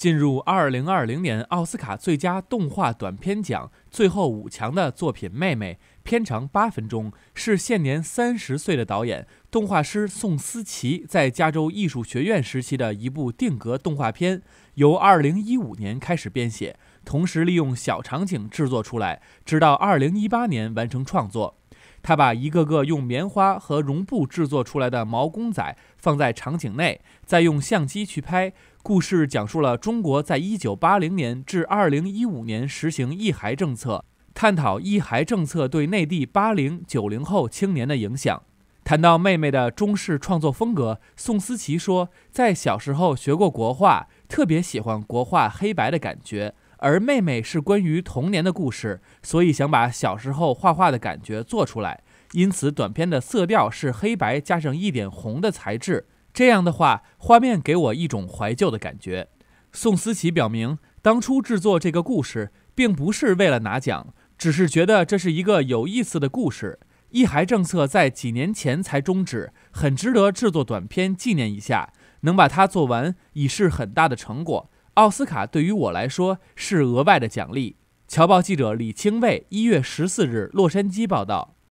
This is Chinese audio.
进入二零二零年奥斯卡最佳动画短片奖最后五强的作品《妹妹》，片长八分钟，是现年三十岁的导演、动画师宋思琪在加州艺术学院时期的一部定格动画片，由二零一五年开始编写，同时利用小场景制作出来，直到二零一八年完成创作。他把一个个用棉花和绒布制作出来的毛公仔放在场景内，再用相机去拍。故事讲述了中国在一九八零年至二零一五年实行“一孩”政策，探讨“一孩”政策对内地八零、九零后青年的影响。谈到妹妹的中式创作风格，宋思琪说，在小时候学过国画，特别喜欢国画黑白的感觉。而妹妹是关于童年的故事，所以想把小时候画画的感觉做出来。因此，短片的色调是黑白加上一点红的材质。这样的话，画面给我一种怀旧的感觉。宋思琪表明，当初制作这个故事并不是为了拿奖，只是觉得这是一个有意思的故事。一孩政策在几年前才终止，很值得制作短片纪念一下。能把它做完已是很大的成果。奥斯卡对于我来说是额外的奖励。《侨报》记者李清卫一月十四日洛杉矶报道。